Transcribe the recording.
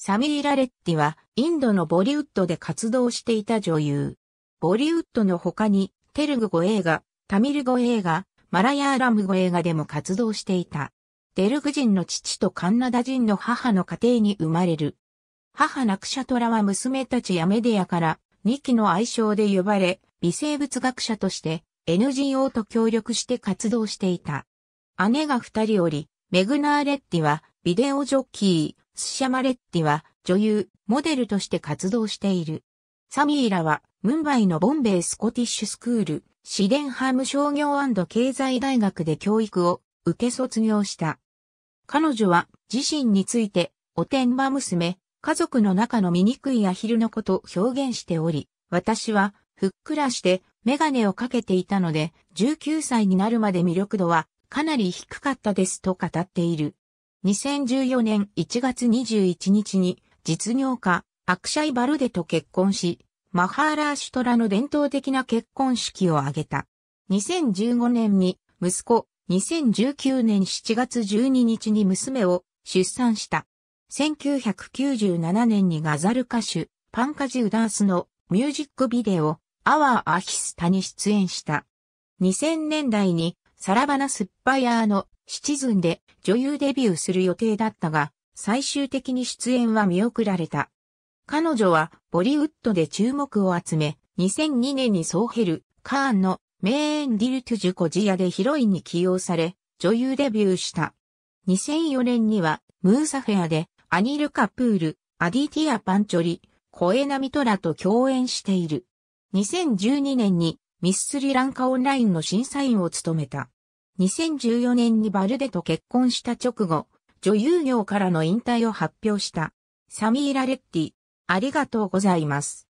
サミーラ・レッティは、インドのボリウッドで活動していた女優。ボリウッドの他に、テルグ語映画、タミル語映画、マラヤーラム語映画でも活動していた。テルグ人の父とカンナダ人の母の家庭に生まれる。母ナクシャトラは娘たちやメディアから、2期の愛称で呼ばれ、微生物学者として NGO と協力して活動していた。姉が二人おり、メグナーレッティはビデオジョッキー、スシャマレッティは女優、モデルとして活動している。サミーラは、ムンバイのボンベイスコティッシュスクール、シデンハム商業経済大学で教育を受け卒業した。彼女は自身について、おてんば娘、家族の中の醜いアヒルのことを表現しており、私はふっくらしてメガネをかけていたので、19歳になるまで魅力度はかなり低かったですと語っている。2014年1月21日に実業家アクシャイ・バルデと結婚し、マハーラーシュトラの伝統的な結婚式を挙げた。2015年に息子、2019年7月12日に娘を出産した。1997年にガザル歌手、パンカジ・ウダースのミュージックビデオ、アワー・アヒスタに出演した。2000年代にサラバナスッパヤーのシチズンで女優デビューする予定だったが、最終的に出演は見送られた。彼女はボリウッドで注目を集め、2002年にソーヘル、カーンのメーン・ディル・トゥジュ・コジアでヒロインに起用され、女優デビューした。2004年にはムーサフェアでアニル・カプール、アディティア・パンチョリ、コエナミトラと共演している。2012年にミススリランカオンラインの審査員を務めた。2014年にバルデと結婚した直後、女優業からの引退を発表した。サミーラ・レッティ、ありがとうございます。